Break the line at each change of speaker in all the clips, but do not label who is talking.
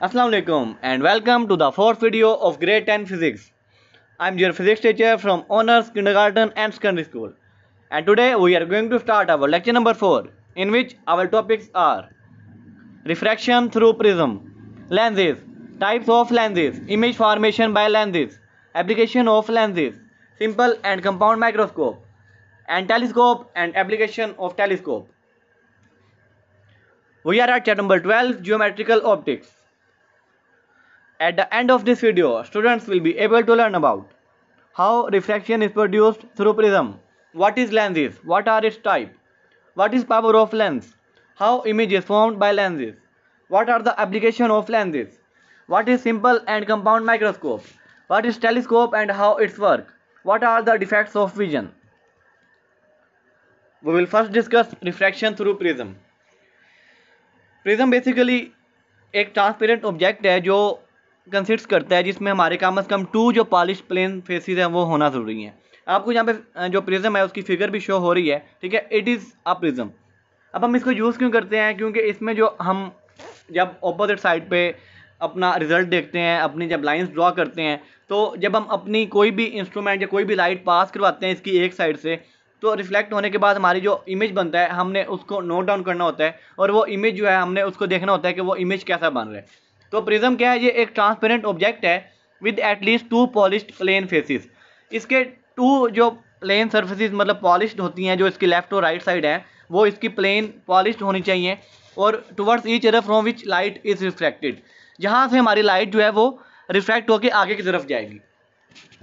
Assalamualaikum alaikum and welcome to the fourth video of grade 10 physics. I'm your physics teacher from honors kindergarten and secondary school. And today we are going to start our lecture number 4 in which our topics are refraction through prism, lenses, types of lenses, image formation by lenses, application of lenses, simple and compound microscope, and telescope and application of telescope. We are at chapter number 12 geometrical optics. At the end of this video, students will be able to learn about how refraction is produced through prism, what is lenses, what are its type, what is power of lens, how image is formed by lenses, what are the application of lenses, what is simple and compound microscope, what is telescope and how its work, what are the defects of vision. We will first discuss refraction through prism. Prism basically एक transparent object है जो consists करता है जिसमें हमारे कम अज़ कम टू जो पॉलिश प्लेन फेसिस हैं वो होना ज़रूरी है आपको यहाँ पे जो प्रिज्म है उसकी फिगर भी शो हो रही है ठीक है इट इज़ अ प्रिज्म अब हम इसको यूज़ क्यों करते हैं क्योंकि इसमें जो हम जब अपोजिट साइड पे अपना रिज़ल्ट देखते हैं अपनी जब लाइंस ड्रॉ करते हैं तो जब हम अपनी कोई भी इंस्ट्रूमेंट या कोई भी लाइट पास करवाते हैं इसकी एक साइड से तो रिफ्लेक्ट होने के बाद हमारी जो इमेज बनता है हमने उसको नोट डाउन करना होता है और वो इमेज जो है हमने उसको देखना होता है कि वो इमेज कैसा बन रहा है तो प्रिज्म क्या है ये एक ट्रांसपेरेंट ऑब्जेक्ट है with at least two polish plane faces इसके टू जो प्लेन सर्फेसिस मतलब पॉलिश होती हैं जो इसकी लेफ्ट और राइट साइड हैं वो इसकी प्लेन पॉलिश होनी चाहिए और towards each other from which light is refracted जहाँ से हमारी लाइट जो है वो रिफ्रैक्ट होकर आगे की तरफ जाएगी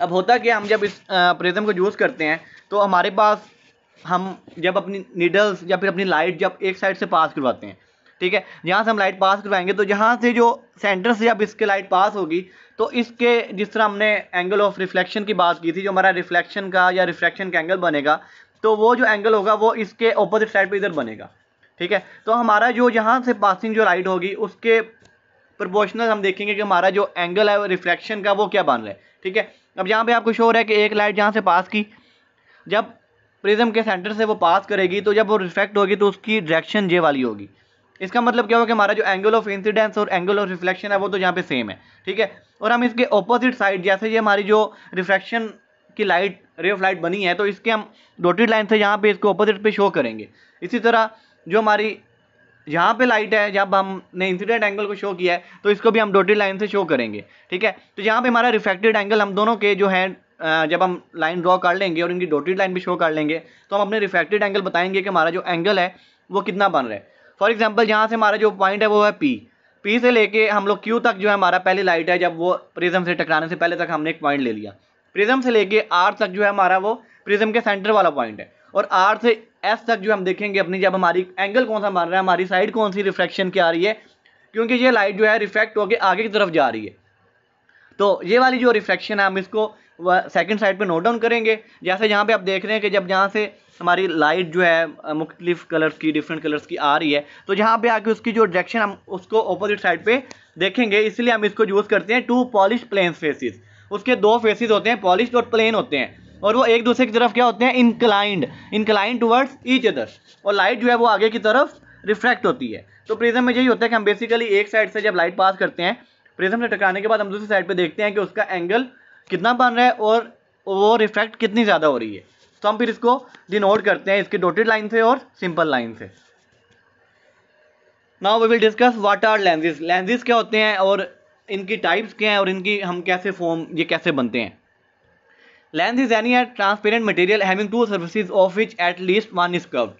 अब होता क्या हम जब इस प्रिज्म को यूज़ करते हैं तो हमारे पास हम जब अपनी नीडल्स या फिर अपनी लाइट जब एक साइड से पास करवाते हैं ठीक है यहाँ से हम लाइट पास करवाएंगे तो यहाँ से जो सेंटर से अब इसके लाइट पास होगी तो इसके जिस तरह हमने एंगल ऑफ रिफ्लेक्शन की बात की थी जो हमारा रिफ्लेक्शन का या रिफ्लेक्शन का एंगल बनेगा तो वो जो एंगल होगा वो इसके ऑपोजिट साइड पर इधर बनेगा ठीक है तो हमारा जो यहाँ से पासिंग जो लाइट होगी उसके प्रोपोर्शनल हम देखेंगे कि हमारा जो एंगल है रिफ्लेक्शन का वो क्या बन रहा है ठीक है अब यहाँ पे आपको शो हो रहा है कि एक लाइट जहाँ से पास की जब प्रिज्म के सेंटर से वो पास करेगी तो जब वो रिफ्लेक्ट होगी तो उसकी डायरेक्शन जे वाली होगी इसका मतलब क्या होगा कि हमारा जो एंगल ऑफ इंसिडेंस और एंगल ऑफ रिफ्लेक्शन है वो तो यहाँ पे सेम है ठीक है और हम इसके ऑपोजिट साइड जैसे ये हमारी जो रिफ्लेक्शन की लाइट रे ऑफ लाइट बनी है तो इसके हम डोटेड लाइन से यहाँ पे इसको ऑपोजिट पे शो करेंगे इसी तरह जो हमारी यहाँ पे लाइट है जब हमने इंसिडेंट एंगल को शो किया है तो इसको भी हम डोटेड लाइन से शो करेंगे ठीक है तो यहाँ पर हमारा रिफ्लेक्टेड एंगल हम दोनों के जो हैं जब हम लाइन ड्रॉ कर लेंगे और इनकी डोटेड लाइन भी शो कर लेंगे तो हम अपने रिफ्लेक्टेड एंगल बताएंगे कि हमारा जो एंगल है वो कितना बन रहा है फॉर एग्जाम्पल यहाँ से हमारा जो पॉइंट है वो है पी पी से लेके हम लोग क्यू तक जो है हमारा पहली लाइट है जब वो प्रिज्म से टकराने से पहले तक हमने एक पॉइंट ले लिया प्रिज्म से लेके आर तक जो है हमारा वो प्रिज्म के सेंटर वाला पॉइंट है और आर से एस तक जो हम देखेंगे अपनी जब हमारी एंगल कौन सा मान रहा है हमारी साइड कौन सी रिफ्लेक्शन की आ रही है क्योंकि ये लाइट जो है रिफ्लेक्ट होकर आगे की तरफ जा रही है तो ये वाली जो रिफ्लेक्शन है हम इसको वह सेकेंड साइड पे नोट डाउन करेंगे जैसे यहाँ पे आप देख रहे हैं कि जब जहाँ से हमारी लाइट जो है मुख्तलिफ कलर्स की डिफरेंट कलर्स की आ रही है तो जहाँ पे आके उसकी जो डायरेक्शन हम उसको अपोजिट साइड पे देखेंगे इसलिए हम इसको यूज़ करते हैं टू पॉलिश प्लेन फेसिस उसके दो फेसिस होते हैं पॉलिश और प्लेन होते हैं और वो एक दूसरे की तरफ क्या होते हैं inclined inclined towards each other और लाइट जो है वो आगे की तरफ रिफ्रैक्ट होती है तो प्रिज्म में यही होता है कि हम बेसिकली एक साइड से जब लाइट पास करते हैं प्रिज्म से टकराने के बाद हम दूसरी साइड पे देखते हैं कि उसका एंगल कितना बन रहा है और वो रिफ्रैक्ट कितनी ज़्यादा हो रही है तो हम फिर इसको डिनोट करते हैं इसके डोटेड लाइन से और सिंपल लाइन से now we will discuss what are lenses lenses क्या होते हैं और इनकी टाइप्स क्या हैं और इनकी हम कैसे फॉर्म ये कैसे बनते हैं lens is any transparent material having two surfaces of which at least one is कव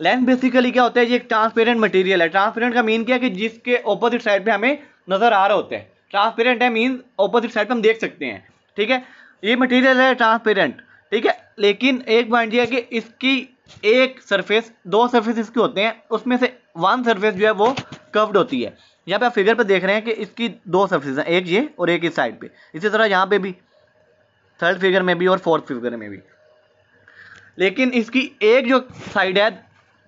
लेंस बेसिकली क्या होता है ये एक ट्रांसपेरेंट मटेरियल है ट्रांसपेरेंट का मीन क्या है कि जिसके ऑपोजिट साइड पे हमें नज़र आ रहा होता है ट्रांसपेरेंट है मीन ऑपोजिट साइड पे हम देख सकते हैं ठीक है ये मटेरियल है ट्रांसपेरेंट ठीक है लेकिन एक पॉइंट ये है कि इसकी एक सरफेस दो सरफेस इसके होते हैं उसमें से वन सरफेस जो है वो कवर्ड होती है यहाँ पे आप फिगर पे देख रहे हैं कि इसकी दो सरफेस हैं एक ये और एक इस साइड पे इसी तरह यहाँ पे भी थर्ड फिगर में भी और फोर्थ फिगर में भी लेकिन इसकी एक जो साइड है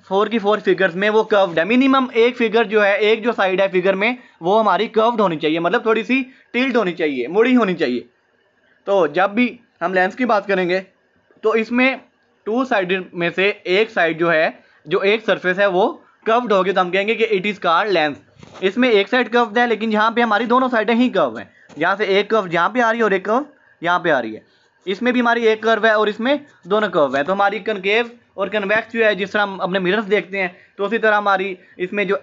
फोर की फोर फिगर्स में वो कर्व्ड है मिनिमम एक फिगर जो है एक जो साइड है फिगर में वो हमारी कर्व्ड होनी चाहिए मतलब थोड़ी सी टिल्ट होनी चाहिए मुड़ी होनी चाहिए तो जब भी हम लेंस की बात करेंगे तो इसमें टू साइड में से एक साइड जो है जो एक सरफेस है वो कर्व्ड होगी तो हम कहेंगे कि इट इज़ कार लेंस इसमें एक साइड कर्व्ड है लेकिन यहाँ पे हमारी दोनों साइडें ही कर्व हैं यहाँ से एक कर्व यहाँ पे आ रही है और एक कर्व यहाँ पे आ रही है इसमें भी हमारी एक कर्व है और इसमें दोनों कर्व है तो हमारी कनकेव और कन्वैक्स जो है जिस तरह हम अपने मिरर्स देखते हैं तो उसी तरह हमारी इसमें जो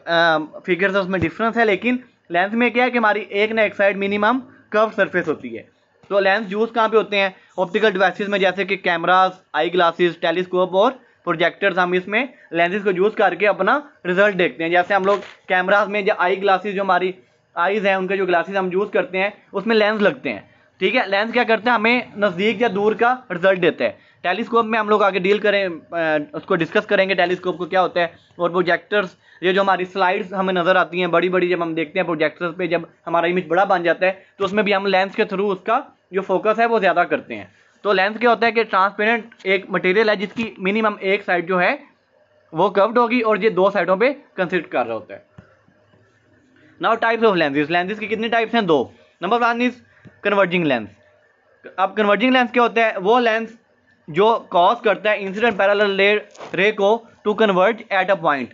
फिगर्स है उसमें डिफरेंस है लेकिन लेंस में क्या है कि हमारी एक ना एक साइड मिनिमम कर्व सर्फेस होती है तो लेंस यूज़ कहाँ पे होते हैं ऑप्टिकल डिवाइसेस में जैसे कि कैमरास आई ग्लासेस टेलीस्कोप और प्रोजेक्टर्स हम इसमें लेंसेज को यूज़ करके अपना रिजल्ट देखते हैं जैसे हम लोग कैमराज में जो आई ग्लासेज जो हमारी आईज़ हैं उनके जो ग्लासेज हम यूज़ करते हैं उसमें लेंस लगते हैं ठीक है लेंस क्या करते हैं हमें नज़दीक या दूर का रिजल्ट देते हैं टेलीस्कोप में हम लोग आगे डील करें उसको डिस्कस करेंगे टेलीस्कोप को क्या होता है और प्रोजेक्टर्स ये जो हमारी स्लाइड्स हमें नज़र आती हैं बड़ी बड़ी जब हम देखते हैं प्रोजेक्टर्स पे जब हमारा इमेज बड़ा बन जाता है तो उसमें भी हम लेंस के थ्रू उसका जो फोकस है वो ज़्यादा करते हैं तो लेंस क्या होता है कि ट्रांसपेरेंट एक मटेरियल है जिसकी मिनिमम एक साइड जो है वो कवर्ड होगी और ये दो साइडों पे कंसिडर कर रहा होता है now types of lenses lenses की कितने टाइप्स हैं दो number one is converging lens अब कन्वर्जिंग लेंस क्या होता है वो लेंस जो कॉज करता है इंसिडेंट पैरल रे को to converge at a point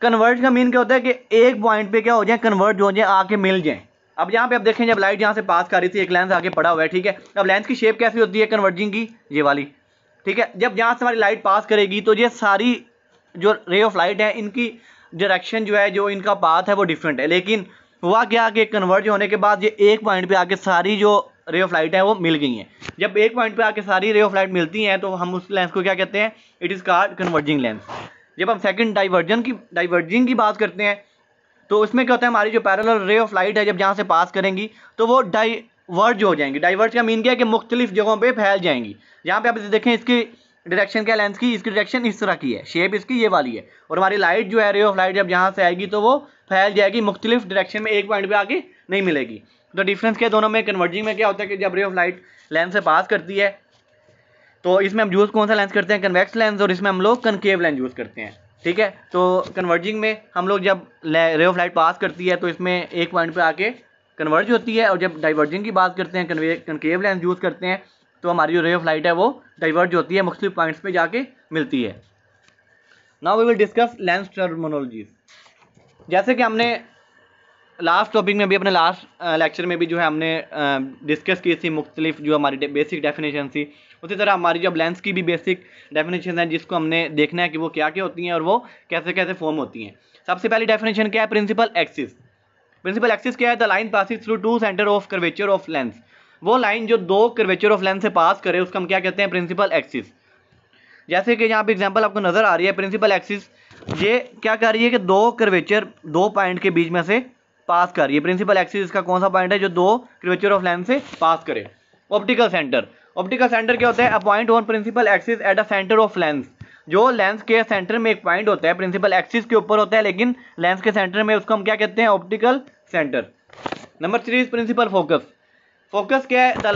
converge का मीन क्या होता है कि एक पॉइंट पे क्या हो जाए कन्वर्ज हो जाए आके मिल जाए अब यहाँ पे आप देखें जब लाइट यहाँ से पास कर रही थी एक लेंस आगे पड़ा हुआ है ठीक है अब लेंस की शेप कैसी होती है कन्वर्जिंग की ये वाली ठीक है जब यहाँ से हमारी लाइट पास करेगी तो ये सारी जो रे ऑफ लाइट है इनकी डायरेक्शन जो है जो इनका पाथ है वो डिफरेंट है लेकिन हुआ क्या कि कन्वर्ज होने के बाद ये एक पॉइंट पे आके सारी जो रे ऑफ लाइट है वो मिल गई हैं जब एक पॉइंट पे आके सारी रे ऑफ लाइट मिलती हैं तो हम उस लेंस को क्या कहते हैं it is called converging lens जब हम सेकंड डाइवर्जन की डाइवर्जिंग की बात करते हैं तो उसमें क्या होता है हमारी जो पैरल रे ऑफ लाइट है जब यहाँ से पास करेंगी तो वो डाइवर्ज हो जाएंगी डाइवर्ज का मीन क्या है कि मुख्तलिफ जगहों पर फैल जाएंगी यहाँ पे आप देखें इसकी डायरेक्शन क्या लेंस की इसकी डायरेक्शन इस तरह की है शेप इसकी ये वाली है और हमारी लाइट जो है रे ऑफ लाइट जब यहाँ से आएगी तो वो फैल जाएगी मुख्तलिफ डायरेक्शन में एक पॉइंट पे आके नहीं मिलेगी तो डिफरेंस क्या दोनों में कन्वर्जिंग में क्या होता है कि जब रे ऑफ लाइट लेंस से पास करती है तो इसमें हम यूज़ कौन सा लेंस करते हैं कन्वेक्स लेंस और इसमें हम लोग कनकेव लेंस यूज़ करते हैं ठीक है तो कन्वर्जिंग में हम लोग जब रे ऑफ लाइट पास करती है तो इसमें एक पॉइंट पर आके कन्वर्ज होती है और जब डाइवर्जिंग की बात करते हैं कन्केव लेंस यूज़ करते हैं तो हमारी जो रे ऑफ लाइट है वो डाइवर्ज होती है मुख्तु पॉइंट्स पर जाके मिलती है now we will discuss lens terminology जैसे कि हमने लास्ट टॉपिक में भी अपने लास्ट लेक्चर में भी जो है हमने डिस्कस की थी मुख्तलिफ जो हमारी बेसिक डेफिनेशन थी उसी तरह हमारी जो लेंस की भी बेसिक डेफिनेशन है जिसको हमने देखना है कि वो क्या क्या होती हैं और वो कैसे कैसे फॉर्म होती हैं सबसे पहली डेफिनेशन क्या है प्रिंसिपल एक्सिस प्रिंसिपल एक्सिस क्या है the line passes through two centre of curvature of lens वो लाइन जो दो कर्वेचर ऑफ लेंस से पास करे उसका हम क्या कहते हैं प्रिंसिपल एक्सिस जैसे कि यहाँ पे एग्जांपल आपको नज़र आ रही है प्रिंसिपल एक्सिस ये क्या कर रही है कि दो कर्वेचर दो पॉइंट के बीच में से पास कर ये प्रिंसिपल एक्सिस इसका कौन सा पॉइंट है जो दो क्रिवेचर ऑफ लेंस से पास करे ऑप्टिकल सेंटर ऑप्टिकल सेंटर क्या होता है a point on principal axis at a centre of lens जो लेंस के सेंटर में एक पॉइंट होता है प्रिंसिपल एक्सिस के ऊपर होता है लेकिन लेंस के सेंटर में उसको हम क्या कहते हैं optical centre number three is principal focus focus क्या है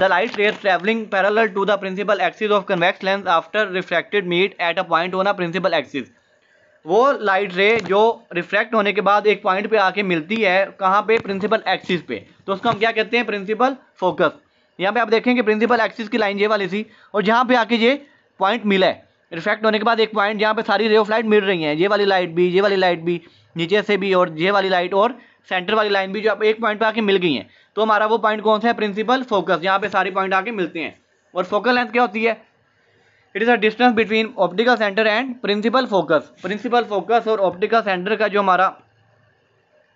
the light rays travelling parallel to the principal axis of convex lens after refracted meet at a point on a principal axis वो light ray जो reflect होने के बाद एक point पे आके मिलती है कहाँ पे प्रिंसिपल एक्सिस पे तो उसको हम क्या कहते हैं प्रिंसिपल फोकस यहाँ पे आप देखेंगे प्रिंसिपल एक्सिस की लाइन ये वाली सी और जहाँ पे आके ये पॉइंट मिला है रिफ्लेक्ट होने के बाद एक पॉइंट जहाँ पे सारी रे ऑफ लाइट मिल रही हैं ये वाली लाइट भी ये वाली लाइट भी नीचे से भी और ये वाली लाइट और सेंटर वाली लाइन भी जो आप एक पॉइंट पर आके मिल गई हैं तो हमारा वो पॉइंट कौन सा है प्रिंसिपल फोकस यहाँ पे सारे पॉइंट आके मिलते हैं और फोकल लेंथ क्या होती है it is a distance between optical centre and principal focus principal focus और ऑप्टिकल सेंटर का जो हमारा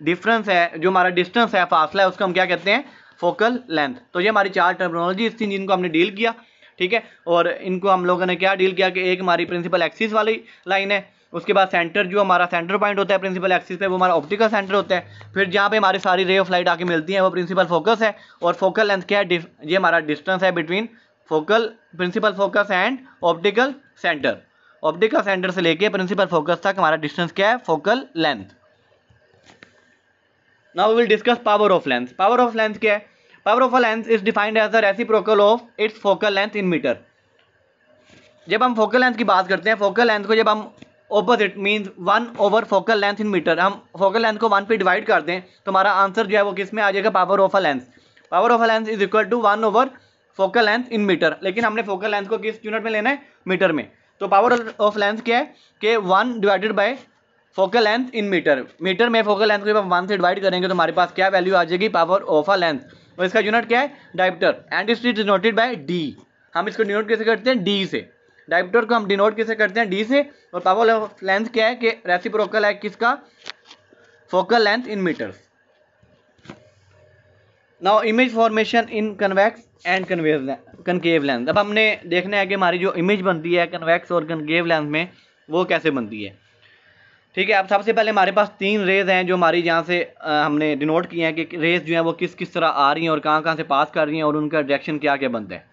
डिफरेंस है जो हमारा डिस्टेंस है फासला है उसको हम क्या कहते हैं फोकल लेंथ तो ये हमारी चार टर्मिनोलॉजीज थी जिनको हमने डील किया ठीक है और इनको हम लोगों ने क्या डील किया कि एक हमारी प्रिंसिपल एक्सिस वाली लाइन है उसके बाद सेंटर जो हमारा सेंटर पॉइंट होता है प्रिंसिपल एक्सिस पे वो हमारा ऑप्टिकल सेंटर होता है फिर जहाँ पे हमारी सारी रे ऑफ लाइट आके मिलती है वो प्रिंसिपल फोकस है और फोकल लेंथ क्या है ये हमारा डिस्टेंस है between focal principal focus and optical centre optical centre से लेके प्रिंसिपल फोकस तक हमारा डिस्टेंस क्या है focal length now will discuss power of length power of length क्या है power of length is defined as the reciprocal of its focal length in metre जब हम फोकल लेंथ की बात करते हैं फोकल लेंथ को जब हम opposite means one over focal length in metre हम फोकल लेंथ को वन पे डिवाइड कर दें तो हमारा आंसर जो है वो किस में आ जाएगा power of a length power of a length is equal to one over focal length in metre लेकिन हमने फोकल लेंथ को किस यूनिट में लेना है मीटर में तो पावर ऑफ लेंथ क्या है कि one divided by focal length in metre metre में फोकल लेंथ को जब हम वन से डिवाइड करेंगे तो हमारे पास क्या वैल्यू आ जाएगी पावर ऑफ अ लेंथ और इसका यूनिट क्या है dioptre and it is noted by D हम इसको डिनोट कैसे करते हैं डी से डायप्टर को हम डिनोट कैसे करते हैं डी से और पावर ऑफ लेंथ क्या है कि रेसिप्रोकल है किसका focal length in metres now image formation in convex and concave concave lens अब हमने देखना है कि हमारी जो इमेज बनती है कन्वैक्स और कनकेव लेंस में वो कैसे बनती है ठीक है अब सबसे पहले हमारे पास तीन रेज हैं जो हमारी यहाँ से आ, हमने डिनोट किए हैं कि रेज जो है वो किस किस तरह आ रही हैं और कहाँ कहाँ से पास कर रही हैं और उनका डायरेक्शन क्या क्या बनता है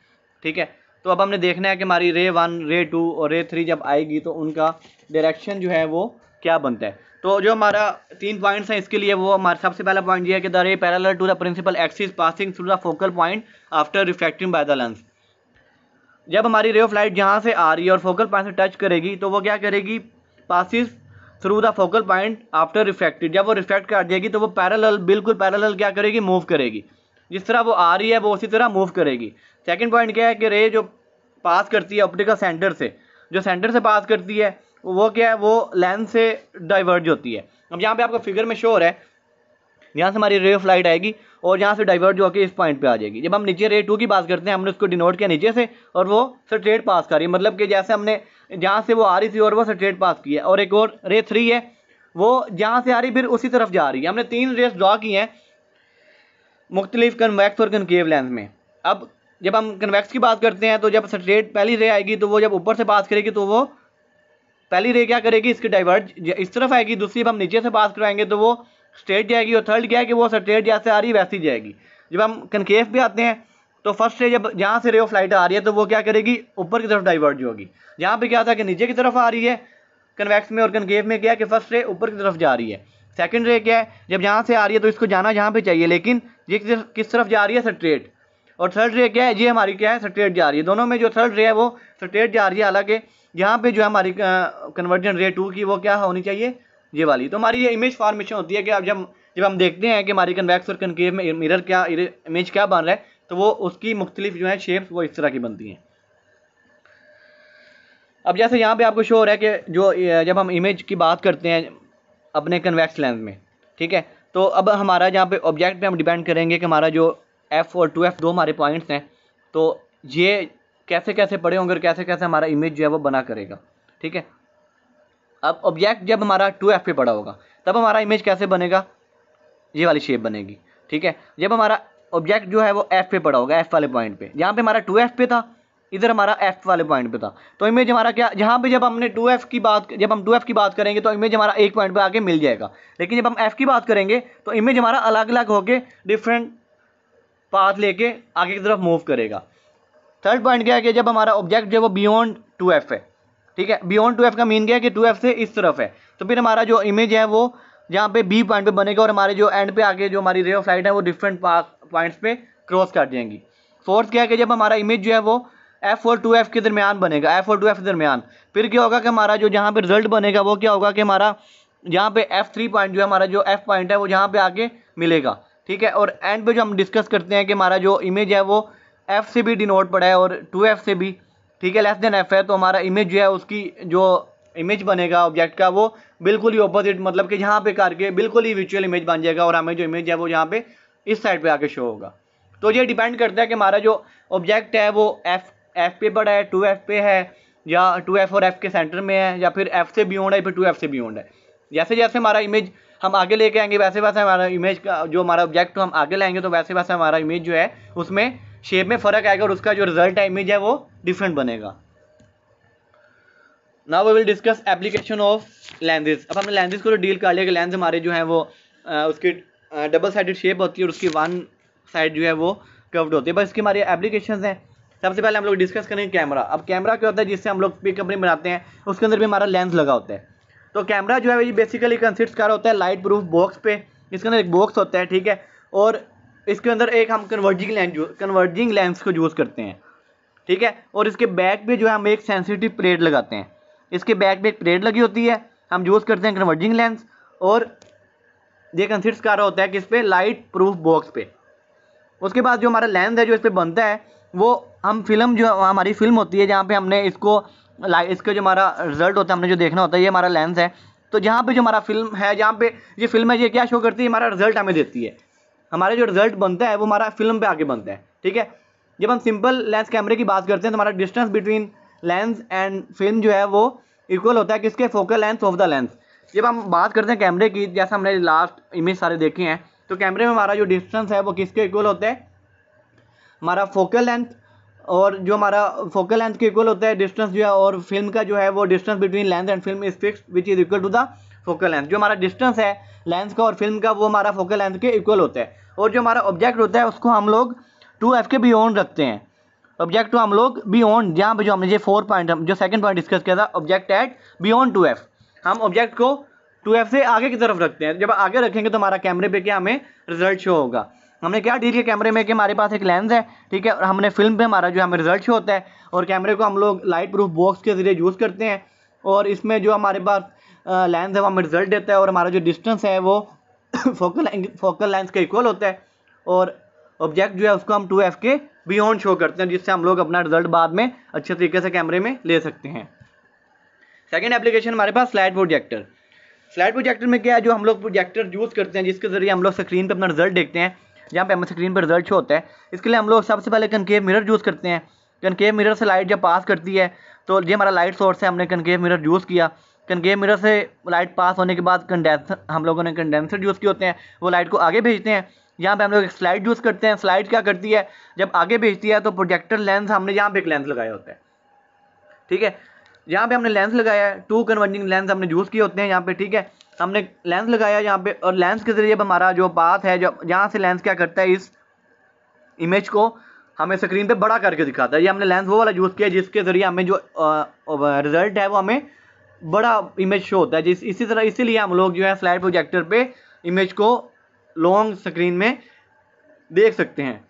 ठीक है तो अब हमने देखना है कि हमारी रे वन रे टू और रे थ्री जब आएगी तो उनका डायरेक्शन जो है वो क्या बनते हैं तो जो हमारा तीन पॉइंट्स हैं इसके लिए वो हमारा सबसे पहला पॉइंट ये है कि the ray parallel to the principal axis passing through the focal point after reflecting by the lens जब हमारी रे ऑफ लाइट जहाँ से आ रही है और फोकल पॉइंट से टच करेगी तो वो क्या करेगी passes through the focal point after reflected जब वो रिफ्लेक्ट कर देगी तो वो पैरल बिल्कुल पैरल क्या करेगी मूव करेगी जिस तरह वो आ रही है वो उसी तरह मूव करेगी सेकेंड पॉइंट क्या है कि रे जो पास करती है ऑप्टिकल सेंटर से जो सेंटर से पास करती है वो क्या है वो लेंस से डाइवर्ज होती है अब यहाँ पे आपका फिगर में शोर है यहाँ से हमारी रे ऑफ लाइट आएगी और यहाँ से डाइवर्ज होकर इस पॉइंट पे आ जाएगी जब हम नीचे रे टू की बात करते हैं हमने उसको डिनोट किया नीचे से और वो स्ट्रेट पास कर रही है मतलब कि जैसे हमने जहाँ से वो आ रही थी और वो स्ट्रेट पास की है और एक और रे थ्री है वो जहाँ से आ रही फिर उसी तरफ जा रही है हमने तीन रेस ड्रा की हैं मुख्तलिफ कन्वैक्स और कनकेव लेंस में अब जब हम कन्वैक्स की बात करते हैं तो जब स्ट्रेट पहली रे आएगी तो वो जब ऊपर से पास करेगी तो वो पहली रे क्या करेगी इसकी डाइवर्ज इस तरफ आएगी दूसरी जब हम नीचे से पास कराएंगे तो वो स्ट्रेट जाएगी और थर्ड क्या है कि वो स्ट्रेट जहाँ से आ रही है वैसी जाएगी जब हम कनकेफ भी आते हैं तो फर्स्ट रे जब जहाँ से रे ऑफ लाइट आ रही है तो वो क्या करेगी ऊपर की तरफ डाइवर्ज होगी यहाँ पर क्या था कि नीचे की तरफ आ रही है कन्वैक्स में और कनकेव में क्या है कि फर्स्ट रे ऊपर की तरफ जा रही है सेकेंड रे क्या है जब यहाँ से आ रही है तो इसको जाना जहाँ पर चाहिए लेकिन ये किस तरफ जा रही है स्ट्रेट और थर्ड रे क्या है ये हमारी क्या है स्ट्रेट जा रही है दोनों में जो थर्ड रे है वो स्ट्रेट जा रही है हालांकि यहाँ पे जो है हमारी कन्वर्जन रेट टू की वो क्या होनी चाहिए ये वाली तो हमारी ये इमेज फॉर्मेशन होती है कि अब जब जब हम देखते हैं कि हमारी कन्वैक्स और कनकेव में मिरर क्या इमेज क्या बन रहा है तो वो उसकी मुख्तलिफ जो है शेप्स वो इस तरह की बनती हैं अब जैसे यहाँ पे आपको शो हो रहा है कि जो जब हम इमेज की बात करते हैं अपने कन्वैक्स लेंस में ठीक है तो अब हमारा जहाँ पे ऑब्जेक्ट पे हम डिपेंड करेंगे कि हमारा जो एफ़ और टू एफ़ दो हमारे पॉइंट्स हैं तो ये कैसे कैसे पड़े होंगे और कैसे कैसे हमारा इमेज जो है वो बना करेगा ठीक है अब ऑब्जेक्ट जब हमारा टू एफ पे पड़ा होगा तब हमारा इमेज कैसे बनेगा ये वाली शेप बनेगी ठीक है जब हमारा ऑब्जेक्ट जो है वो एफ पे पड़ा होगा एफ वाले पॉइंट पे जहाँ पे हमारा टू एफ पे था इधर हमारा एफ वाले पॉइंट पे था तो इमेज हमारा क्या जहाँ पे जब हमने टू एफ की बात जब हम टू एफ की बात करेंगे तो इमेज हमारा एक पॉइंट पे आके मिल जाएगा लेकिन जब हम एफ की बात करेंगे तो इमेज हमारा अलग अलग होके डिफरेंट पाथ लेके आगे की तरफ मूव करेगा थर्ड पॉइंट क्या है कि जब हमारा ऑब्जेक्ट जो है वो बियॉन्ड टू एफ है ठीक है बियॉन्ड टू एफ का मीन क्या है कि टू एफ से इस तरफ है तो फिर हमारा जो इमेज है वो जहाँ पे बी पॉइंट पे बनेगा और हमारे जो एंड पे आके जो हमारी रे ऑफ लाइट है वो डिफरेंट पॉइंट्स पे क्रॉस कर जाएंगी फोर्थ क्या है कि जब हमारा इमेज जो है वो एफ और टू एफ के दरमियान बनेगा एफ और टू एफ के दरमियान फिर क्या होगा कि हमारा जो जहाँ पे रिजल्ट बनेगा वो क्या होगा कि हमारा जहाँ पे एफ थ्री पॉइंट जो है हमारा जो एफ पॉइंट है वो यहाँ पे आके मिलेगा ठीक है और एंड पे जो हम डिस्कस करते हैं कि हमारा जो इमेज है वो एफ से भी डिनोट पड़ा है और टू एफ से भी ठीक है लेस देन एफ है तो हमारा इमेज जो है उसकी जो इमेज बनेगा ऑब्जेक्ट का वो बिल्कुल ही ऑपोजिट मतलब कि यहाँ पे करके बिल्कुल ही विचुअल इमेज बन जाएगा और हमें जो इमेज है वो यहाँ पे इस साइड पे आके शो होगा तो ये डिपेंड करता है कि हमारा जो ऑब्जेक्ट है वो एफ एफ पे बड़ा है टू एफ पे है या टू एफ और एफ के सेंटर में है या फिर एफ से बियड है फिर टू एफ से बियड है जैसे जैसे हमारा इमेज हम आगे लेके आएंगे वैसे वैसे हमारा इमेज का जो हमारा ऑब्जेक्ट हम आगे लाएंगे तो वैसे वैसे हमारा इमेज जो है उसमें शेप में फ़र्क आएगा और उसका जो रिजल्ट है इमेज है वो डिफरेंट बनेगा now we will discuss application of lenses अब हमने लेंजेस को डील तो कर लिया कि लेंस हमारे जो है वो उसकी डबल साइडेड शेप होती है और उसकी वन साइड जो है वो कर्व्ड होती है बस इसकी हमारी एप्लीकेशन है सबसे पहले हम लोग डिस्कस करेंगे कैमरा अब कैमरा क्या होता है जिससे हम लोग पिक कंपनी बनाते हैं उसके अंदर भी हमारा लेंस लगा होता है तो कैमरा जो है ये बेसिकली कंसिस्ट कर होता है लाइट प्रूफ बॉक्स पे इसके अंदर एक बॉक्स होता है ठीक है और इसके अंदर एक हम कन्वर्जिंग लेंस कन्वर्जिंग लेंस को यूज़ करते हैं ठीक है और इसके बैक पे जो है हम एक सेंसिटिव प्लेट लगाते हैं इसके बैक पे एक प्लेट लगी होती है हम यूज़ करते हैं कन्वर्जिंग लेंस और ये कंसिट्स कर रहा होता है किस पे लाइट प्रूफ बॉक्स पे उसके बाद जो हमारा लेंस है जो इस पर बनता है वो हम फिल्म जो हमारी फिल्म होती है जहाँ पे हमने इसको इसका जो हमारा रिजल्ट होता है हमने जो देखना होता है ये हमारा लेंस है तो जहाँ पे जो हमारा फिल्म है जहाँ पे ये फिल्म है ये क्या शो करती है हमारा रिजल्ट हमें देती है हमारा जो रिजल्ट बनता है वो हमारा फिल्म पे आके बनता है ठीक है जब हम सिंपल लेंस कैमरे की बात करते हैं तो हमारा distance between lens and film जो है वो इक्वल होता है किसके focal length of the lens जब हम बात करते हैं कैमरे की जैसा हमने लास्ट इमेज सारे देखे हैं तो कैमरे में हमारा जो डिस्टेंस है वो किसके इक्वल होता है हमारा फोकल लेंथ और जो हमारा फोकल लेंथ के इक्वल होता है डिस्टेंस जो है और फिल्म का जो है वो distance between lens and film is fix which is equal to the focal length जो हमारा डिस्टेंस है लेंस का और फिल्म का वो हमारा फोकल लेंथ के इक्वल होता है और जो हमारा ऑब्जेक्ट होता है उसको हम लोग टू एफ के ऑन रखते हैं ऑब्जेक्ट को हम लोग बी ऑन जहाँ पर जो हमने ये फोर पॉइंट जो सेकंड पॉइंट डिस्कस किया था object at B on two F हम ऑब्जेक्ट को टू एफ से आगे की तरफ रखते हैं जब आगे रखेंगे तो हमारा कैमरे पे क्या हमें रिजल्ट शो होगा हमने क्या ठीक है कैमरे में कि हमारे पास एक लेंस है ठीक है और हमने फिल्म पे हमारा जो हमें रिजल्ट शो होता है और कैमरे को हम लोग लाइट प्रूफ बॉक्स के ज़रिए यूज़ करते हैं और इसमें जो हमारे पास लेंस है वो हमें रिजल्ट देता है और हमारा जो डिस्टेंस है वो फोकल फोकल लेंथ के इक्वल होता है और ऑब्जेक्ट जो है उसको हम टू एफ के बियॉन्ड शो करते हैं जिससे हम लोग अपना रिजल्ट बाद में अच्छे तरीके से कैमरे में ले सकते हैं सेकेंड एप्लीकेशन हमारे पास स्लाइड प्रोजेक्टर स्लाइड प्रोजेक्टर में क्या है जो हम लोग प्रोजेक्टर यूज़ करते हैं जिसके ज़रिए हम लोग स्क्रीन पर अपना रिजल्ट देखते हैं जहाँ पे हमें स्क्रीन पर रिजल्ट शो होता है इसके लिए हम लोग सबसे पहले कनकेव मिरर यूज़ करते हैं कनकेव मिरर से लाइट जब पास करती है तो ये हमारा लाइट सोर्स है हमने कनकेव मिरर यूज़ किया कन्गेव मिरर से लाइट पास होने के बाद कंडेंसर हम लोगों ने कंडेंसर यूज़ किए होते हैं वो लाइट को आगे भेजते हैं यहाँ पे हम लोग एक स्लाइड यूज़ करते हैं स्लाइड क्या करती है जब आगे भेजती है तो प्रोजेक्टर लेंस हमने यहाँ पे एक लेंस लगाया होता है ठीक है यहाँ पे हमने लेंस लगाया है टू कन्वर्जिंग लेंस हमने यूज़ किए होते हैं यहाँ पर ठीक है हमने लेंस लगाया यहाँ पे और लेंस के ज़रिए हमारा जो पाथ है जो यहाँ से लेंस क्या करता है इस इमेज को हमें स्क्रीन पर बड़ा करके दिखाता है ये हमने लेंस वो वाला यूज़ किया जिसके ज़रिए हमें जो रिज़ल्ट है वो हमें बड़ा इमेज शो होता है जिस इसी तरह इसीलिए हम लोग जो है फ्लैट प्रोजेक्टर पे इमेज को लॉन्ग स्क्रीन में देख सकते हैं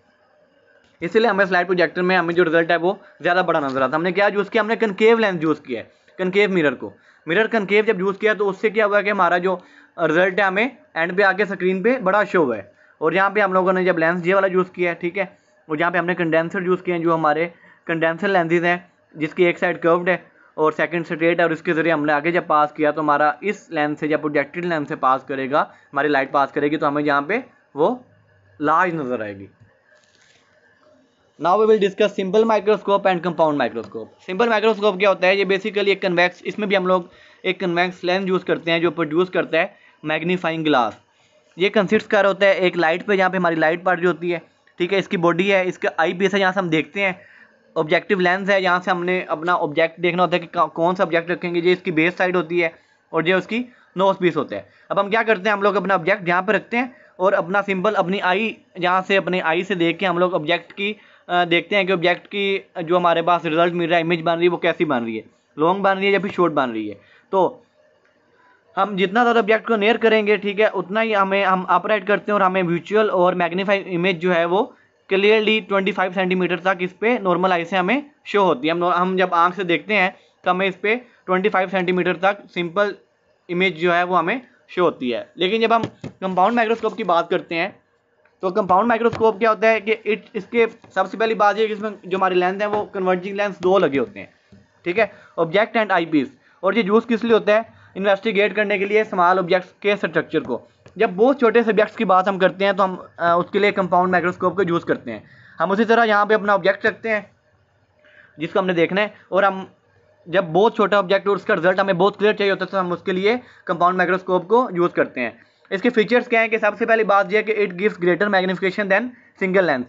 इसलिए हमें फ्लैट प्रोजेक्टर में हमें जो रिजल्ट है वो ज़्यादा बड़ा नजर आता हमने क्या यूज़ किया हमने कनकेव लेंस यूज़ किया है कनकेव मिरर को मिरर कनकेव जब यूज़ किया तो उससे क्या हुआ कि हमारा जो रिजल्ट है हमें एंड पे आके स्क्रीन पे बड़ा शो हुआ है और यहाँ पे हम लोगों ने जब लेंस ये वाला यूज़ किया है ठीक है और यहाँ पे हमने कंडेंसर यूज़ किए हैं जो हमारे कंडेंसर लेंसेज हैं जिसकी एक साइड कर्व्ड है और सेकंड स्ट्रेट और इसके ज़रिए हमने आगे जब पास किया तो हमारा इस लेंथ से या प्रोजेक्टेड लेंथ से पास करेगा हमारी लाइट पास करेगी तो हमें यहाँ पे वो लार्ज नज़र आएगी now we will discuss simple microscope and compound microscope simple microscope क्या होता है ये बेसिकली एक कन्वेक्स इसमें भी हम लोग एक कन्वेक्स लेंस यूज़ करते हैं जो प्रोड्यूस करता है मैग्नीफाइंग ग्लास ये कंसिस्ट कर होता है एक लाइट पे जहाँ पे हमारी लाइट पार्ट जो होती है ठीक है इसकी बॉडी है इसका आई पीस है यहाँ से हम देखते हैं ऑब्जेक्टिव लेंस है यहाँ से हमने अपना ऑब्जेक्ट देखना होता है कि कौन सा ऑब्जेक्ट रखेंगे जो इसकी बेस साइड होती है और जो उसकी नोस पीस होता है अब हम क्या करते हैं हम लोग अपना ऑब्जेक्ट यहाँ पर रखते हैं और अपना सिंपल अपनी आई यहाँ से अपने आई से देख के हम लोग ऑब्जेक्ट की देखते हैं कि ऑब्जेक्ट की जो हमारे पास रिजल्ट मिल रहा है इमेज बन रही है वो कैसी बन रही है लॉन्ग बन रही है या फिर शॉर्ट बन रही है तो हम जितना ज़्यादा ऑब्जेक्ट को नियर करेंगे ठीक है उतना ही हमें हम अपराइट करते हैं और हमें म्यूचुअल और मैग्नीफाइड इमेज जो है वो क्लियरली 25 सेंटीमीटर तक इस पर नॉर्मल आई से हमें शो होती है हम जब आँख से देखते हैं तो हमें इस पर 25 सेंटीमीटर तक सिंपल इमेज जो है वो हमें शो होती है लेकिन जब हम कंपाउंड माइक्रोस्कोप की बात करते हैं तो कंपाउंड माइक्रोस्कोप क्या होता है कि इट इसके सबसे पहली बात यह कि इसमें जो हमारी लेंस है वो कन्वर्जिंग लेंस दो लगे होते हैं ठीक है ऑब्जेक्ट एंड आई और ये यूज़ किस लिए होता है इन्वेस्टिगेट करने के लिए स्मॉल ऑब्जेक्ट्स के स्ट्रक्चर को जब बहुत छोटे सब्जेक्ट्स की बात हम करते हैं तो हम उसके लिए कंपाउंड माइक्रोस्कोप का यूज़ करते हैं हम उसी तरह यहाँ पे अपना ऑब्जेक्ट रखते हैं जिसको हमने देखना है और हम जब बहुत छोटा ऑब्जेक्ट और उसका रिजल्ट हमें बहुत क्लियर चाहिए होता है तो हम उसके लिए कंपाउंड माइक्रोस्कोप को यूज़ करते हैं इसके फीचर्स क्या हैं कि सबसे पहली बात यह है कि it gives greater magnification than single lens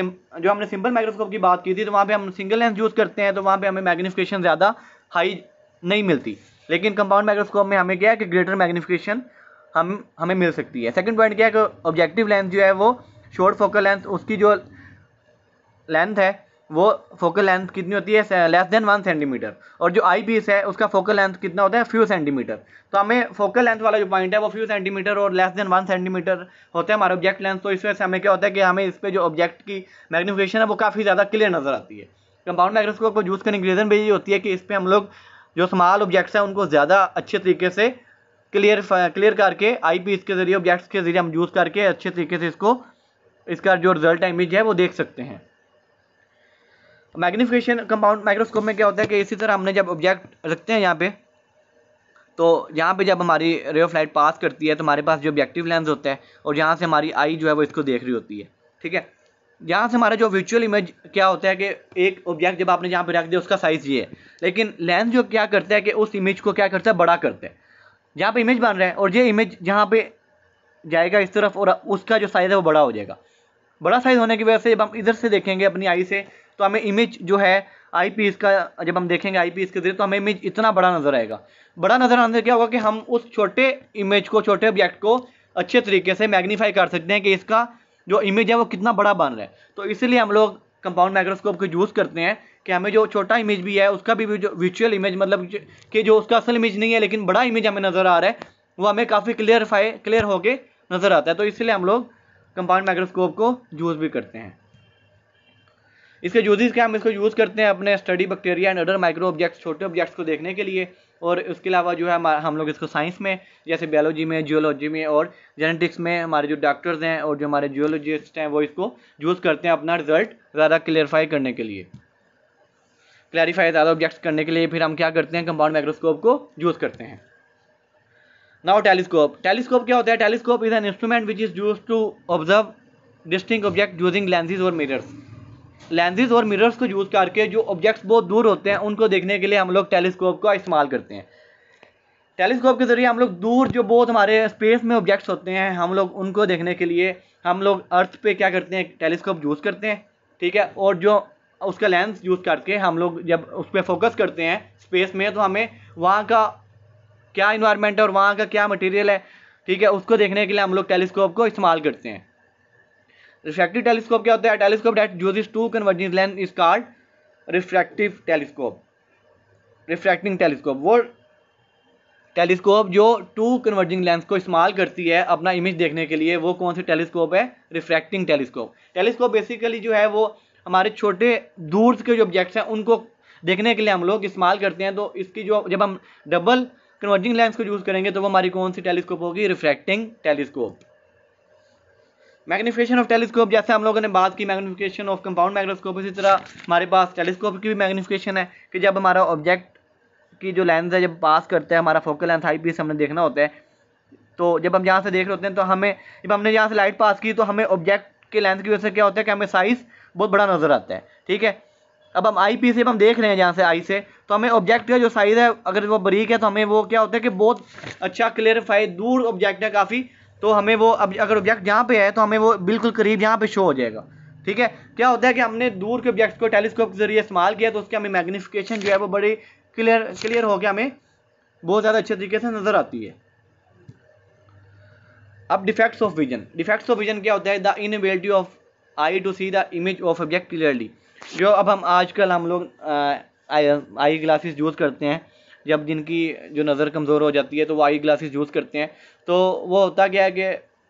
जो हमने सिंपल माइक्रोस्कोप की बात की थी तो वहाँ पर हम सिंगल लेंस यूज़ करते हैं तो वहाँ पर हमें मैग्नीफिकेशन ज़्यादा हाई नहीं मिलती लेकिन कंपाउंड माइक्रोस्कोप में हमें क्या है कि ग्रेटर मैग्नीफिकेशन हम हमें मिल सकती है सेकंड पॉइंट क्या है कि ऑब्जेक्टिव लेंथ जो है वो शॉर्ट फोकल लेंथ उसकी जो लेंथ है वो फोकल लेंथ कितनी होती है लेस देन वन सेंटीमीटर और जो आई पीस है उसका फोकल लेंथ कितना होता है फ्यू सेंटीमीटर तो हमें फोकल लेंथ वाला जो पॉइंट है वो फ्यू सेंटीमीटर और लेस देन वन सेंटीमीटर होता है हमारे ऑब्जेक्ट लेंथ तो इस वजह से हमें क्या होता है कि हमें इस पर जो ऑब्जेक्ट की मैग्निफिकेशन है वो काफ़ी ज़्यादा क्लियर नज़र आती है कंपाउंड माइक्रोस्कोप को यूज़ करने की रीज़न भी ये होती है कि इस पर हम लोग जो स्मॉल ऑब्जेक्ट्स हैं उनको ज़्यादा अच्छे तरीके से क्लियर क्लियर करके आईपी इसके जरिए ऑब्जेक्ट्स के जरिए हम यूज़ करके अच्छे तरीके से इसको इसका जो रिजल्ट है इमेज है वो देख सकते हैं मैग्निफिकेशन कंपाउंड माइक्रोस्कोप में क्या होता है कि इसी तरह हमने जब ऑब्जेक्ट रखते हैं यहाँ पे तो यहाँ पे जब हमारी रे ऑफ लाइट पास करती है तो हमारे पास जो ऑब्जेक्टिव लेंस होता है और यहाँ से हमारी आई जो है वो इसको देख रही होती है ठीक है यहाँ से हमारा जो विचुअल इमेज क्या होता है कि एक ऑब्जेक्ट जब आपने यहाँ पे रख दिया उसका साइज़ ये है लेकिन लेंस जो क्या करता है कि उस इमेज को क्या करता है बड़ा करता है जहाँ पे इमेज बन रहा है और ये इमेज जहाँ पे जाएगा इस तरफ और उसका जो साइज़ है वो बड़ा हो जाएगा बड़ा साइज़ होने की वजह से जब हम इधर से देखेंगे अपनी आई से तो हमें इमेज जो है आई पी का जब हम देखेंगे आई पी के जरिए तो हमें इमेज इतना बड़ा नज़र आएगा बड़ा नज़र आने से क्या होगा कि हम उस छोटे इमेज को छोटे ऑब्जेक्ट को अच्छे तरीके से मैग्नीफाई कर सकते हैं कि इसका जो इमेज है वो कितना बड़ा बन रहा है तो इसीलिए हम लोग कंपाउंड माइक्रोस्कोप को यूज़ करते हैं हमें जो छोटा इमेज भी है उसका भी विचुअल इमेज मतलब कि जो उसका असल इमेज नहीं है लेकिन बड़ा इमेज हमें नज़र आ रहा है वो हमें काफ़ी क्लियरफाई क्लियर होके नज़र आता है तो इसलिए हम लोग कंपाउंड माइक्रोस्कोप को यूज़ भी करते हैं इसके यूजेस क्या हम इसको यूज़ करते हैं अपने study bacteria and other micro objects छोटे ऑब्जेक्ट्स को देखने के लिए और उसके अलावा जो है हम लोग इसको साइंस में जैसे बायोलॉजी में जियोलॉजी में और जेनेटिक्स में हमारे जो डॉक्टर्स हैं और जो हमारे जियोलॉजिस्ट हैं वो इसको यूज़ करते हैं अपना रिजल्ट ज़्यादा क्लियरफाई करने के लिए क्लैरिफाई ज़्यादा ऑब्जेक्ट्स करने के लिए फिर हम क्या करते हैं कंपाउंड माइक्रोस्कोप को यूज़ करते हैं नाउ टेलीस्कोप टेलीस्कोप क्या होता है telescope is an instrument which is use to observe distant object using lenses और मिरर्स लेंसेज और मिरर्स को यूज़ करके जो ऑब्जेक्ट्स बहुत दूर होते हैं उनको देखने के लिए हम लोग टेलीस्कोप का इस्तेमाल करते हैं टेलीस्कोप के ज़रिए हम लोग दूर जो बहुत हमारे स्पेस में ऑब्जेक्ट्स होते हैं हम लोग उनको देखने के लिए हम लोग अर्थ पे क्या करते हैं टेलीस्कोप यूज़ करते हैं ठीक है और जो उसका लेंस यूज़ करके हम लोग जब उस पर फोकस करते हैं स्पेस में तो हमें वहाँ का क्या इन्वायरमेंट है और वहाँ का क्या मटेरियल है ठीक है उसको देखने के लिए हम लोग टेलीस्कोप को इस्तेमाल करते हैं रिफ्रैक्टिव टेलीस्कोप क्या होता है telescope that uses two converging lens is called refractive telescope refracting telescope वो टेलीस्कोप जो टू कन्वर्जिंग लेंस को इस्तेमाल करती है अपना इमेज देखने के लिए वो कौन सी टेलीस्कोप है रिफ्रैक्टिंग टेलीस्कोप टेलीस्कोप बेसिकली जो है वो हमारे छोटे दूर के जो ऑब्जेक्ट्स हैं उनको देखने के लिए हम लोग इस्तेमाल करते हैं तो इसकी जो जब हम डबल कन्वर्जिंग लेंस को यूज़ करेंगे तो वो हमारी कौन सी टेलीस्कोप होगी refracting telescope magnification of telescope जैसे हम लोगों ने बात की मैग्नीफिकेशन ऑफ कंपाउंड माइक्रोस्कोप इसी तरह हमारे पास टेलीस्कोप की भी मैग्नीफिकेशन है कि जब हमारा ऑब्जेक्ट की जो लेंस है जब पास करता है हमारा फोकल लेंथ आई पीस हमने देखना होता है तो जब हम यहाँ से देख रहे होते हैं तो हमें जब हमने यहाँ से लाइट पास की तो हमें ऑब्जेक्ट के लेंस की वजह से क्या होता है कि हमें साइज़ बहुत बड़ा नज़र आता है ठीक है अब हम आई पी से हम देख रहे हैं जहाँ से आई से तो हमें ऑब्जेक्ट का जो साइज़ है अगर वो बरीक है तो हमें वो क्या होता है कि बहुत अच्छा क्लियरफाई दूर ऑब्जेक्ट है काफ़ी तो हमें वो अब अगर ऑब्जेक्ट जहाँ पे है तो हमें वो बिल्कुल करीब यहाँ पे शो हो जाएगा ठीक है क्या होता है कि हमने दूर के ऑब्जेक्ट को टेलीस्कोप के जरिए इस्तेमाल किया तो उसके हमें मैग्निफिकेशन जो है वो बड़ी क्लियर क्लियर गया हमें बहुत ज़्यादा अच्छे तरीके से नज़र आती है अब defects of vision defects of vision क्या होता है the inability of eye to see the image of object clearly जो अब हम आजकल हम लोग आई ग्लासेस यूज़ करते हैं जब जिनकी जो नज़र कमज़ोर हो जाती है तो वो आई ग्लासेस यूज़ करते हैं तो वो होता क्या है कि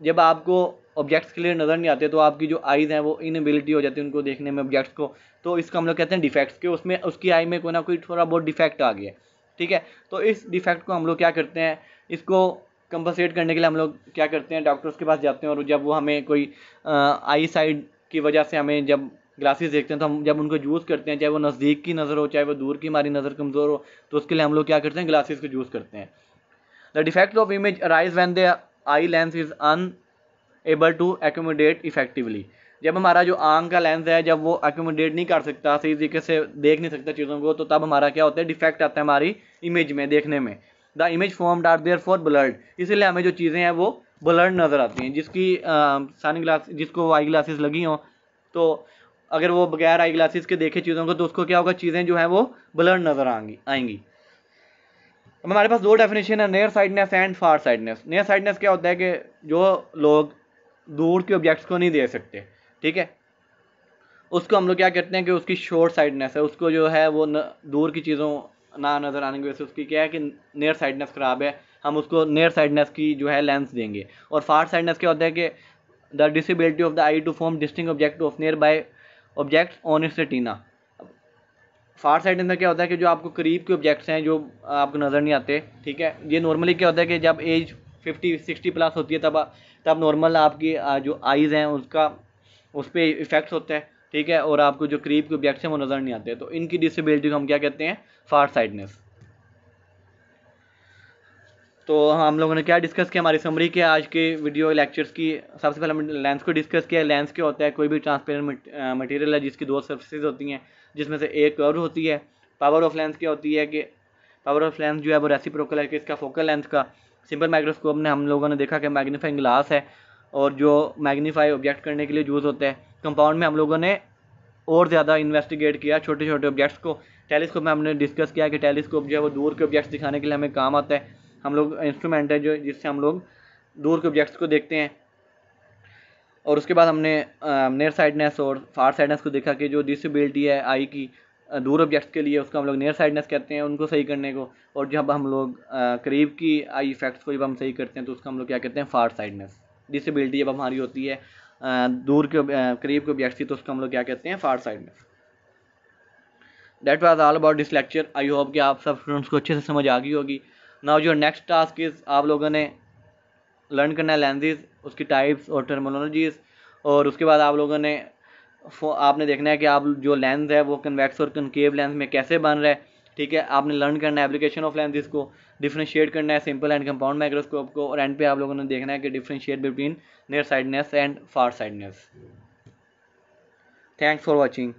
जब आपको ऑब्जेक्ट्स क्लियर नज़र नहीं आते तो आपकी जो आईज हैं वो इनएबिलिटी हो जाती है उनको देखने में ऑब्जेक्ट्स को तो इसको हम लोग कहते हैं डिफेक्ट्स के उसमें उसकी आई में कोई ना कोई थोड़ा बहुत डिफेक्ट आ गया ठीक है तो इस डिफेक्ट को हम लोग क्या करते हैं इसको कंपनसेट करने के लिए हम लोग क्या करते हैं डॉक्टर्स के पास जाते हैं और जब वो हमें कोई आ, आई साइड की वजह से हमें जब ग्लासेस देखते हैं तो हम जब उनको यूज़ करते हैं चाहे वो नज़दीक की नज़र हो चाहे वो दूर की हमारी नज़र कमज़ोर हो तो उसके लिए हम लोग क्या करते हैं ग्लासेस को यूज़ करते हैं the defect of image rise when the eye lens is unable to accommodate effectively जब हमारा जो आंख का लेंस है जब वो एकोमोडेट नहीं कर सकता सही तरीके से देख नहीं सकता चीज़ों को तो तब हमारा क्या होता है डिफेक्ट आता है हमारी इमेज में देखने में the image form are therefore blurred इसीलिए हमें जो चीज़ें हैं वो ब्लर्ड नज़र आती हैं जिसकी सन ग्लास जिसको आई ग्लासेस लगी हों तो अगर वो बगैर आई ग्लासेस के देखे चीज़ों को तो उसको क्या होगा चीज़ें जो हैं वो ब्लर्ड नज़र आएंगी आएंगी अब हमारे पास दो डेफिनेशन है near sightedness and far sightedness near sightedness क्या होता है कि जो लोग दूर के ऑब्जेक्ट्स को नहीं दे सकते ठीक है उसको हम लोग क्या कहते हैं कि उसकी शॉर्ट साइडनेस है उसको जो है वो न, दूर की चीज़ों ना नज़र आने की वजह से उसकी क्या है कि नियर साइडनेस ख़राब है हम उसको नियर साइडनेस की जो है लेंस देंगे और फार साइडनेस क्या होता है कि the disability of the eye to form distinct object of nearby object on its retina far side में क्या होता है कि जो आपको करीब के ऑब्जेक्ट्स हैं जो आपको नज़र नहीं आते ठीक है ये नॉर्मली क्या होता है कि जब एज फिफ्टी सिक्सटी प्लस होती है तब तब नॉर्मल आपकी जो आइज़ हैं उसका उस पर इफेक्ट्स होता है ठीक है और आपको जो करीब के ऑब्जेक्ट्स हैं वो नज़र नहीं आते तो इनकी डिसेबिलिटी को हम क्या कहते हैं फार साइडनेस तो हम लोगों ने क्या डिस्कस किया हमारी समरी के आज के वीडियो लेक्चर्स की सबसे पहले हमने लेंस को डिस्कस किया लेंस क्या होता है कोई भी ट्रांसपेरेंट मटेरियल है जिसकी दो सर्फिसेज होती हैं जिसमें से एक कर्व होती है पावर ऑफ लेंस क्या होती है कि पावर ऑफ लेंस जो है वो रेसी प्रोकल है कि इसका फोकल लेंथ का सिंपल माइक्रोस्कोप ने हम लोगों ने देखा कि मैग्नीफाइंग ग्लास है और जो मैग्नीफाई ऑब्जेक्ट करने के लिए यूज़ होता है कंपाउंड में हम लोगों ने और ज़्यादा इन्वेस्टिगेट किया छोटे छोटे ऑब्जेक्ट्स को टेलीस्कोप में हमने डिस्कस किया कि टेलीस्कोप जो है वो दूर के ऑब्जेक्ट्स दिखाने के लिए हमें काम आता है हम लोग इंस्ट्रूमेंट है जो जिससे हम लोग दूर के ऑब्जेक्ट्स को देखते हैं और उसके बाद हमने नियर साइडनेस और फार साइडनेस को देखा कि जो डिसबिलिटी है आई की दूर ऑब्जेक्ट्स के लिए उसको हम लोग नियर साइडनेस कहते हैं उनको सही करने को और जब हम लोग करीब की आई इफेक्ट्स को जब हम सही करते हैं तो उसका हम लोग क्या कहते हैं फार साइडनेस डिसबिलिटी जब हमारी होती है दूर के करीब के ऑब्जेक्ट्स की तो उसको हम लोग क्या कहते हैं far sightedness that was all about this lecture I hope कि आप सब स्टूडेंट्स को अच्छे से समझ आ गई होगी now your next task is आप लोगों ने लर्न करना है लेंजेज उसकी टाइप्स और टर्मोलॉजीज और उसके बाद आप लोगों ने आपने देखना है कि आप जो लेंस है वो कन्वेक्स और कनकेव लेंस में कैसे बन रहा है ठीक है आपने लर्न करना है एप्लीकेशन ऑफ लेंसेज को डिफ्रेंशिएट करना है सिंपल एंड कंपाउंड माइक्रोस्कोप को और एंड पे आप लोगों ने देखना है कि differentiate between near sightedness and far sightedness thanks for watching